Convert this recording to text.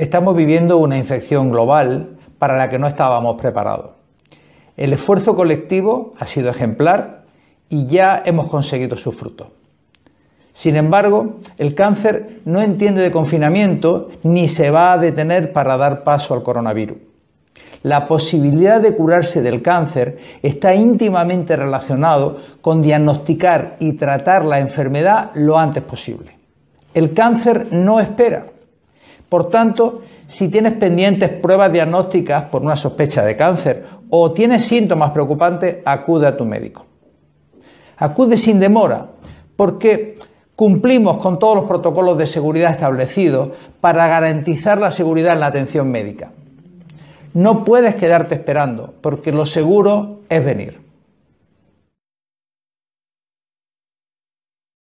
Estamos viviendo una infección global para la que no estábamos preparados. El esfuerzo colectivo ha sido ejemplar y ya hemos conseguido sus fruto. Sin embargo, el cáncer no entiende de confinamiento ni se va a detener para dar paso al coronavirus. La posibilidad de curarse del cáncer está íntimamente relacionado con diagnosticar y tratar la enfermedad lo antes posible. El cáncer no espera. Por tanto, si tienes pendientes pruebas diagnósticas por una sospecha de cáncer o tienes síntomas preocupantes, acude a tu médico. Acude sin demora, porque cumplimos con todos los protocolos de seguridad establecidos para garantizar la seguridad en la atención médica. No puedes quedarte esperando, porque lo seguro es venir.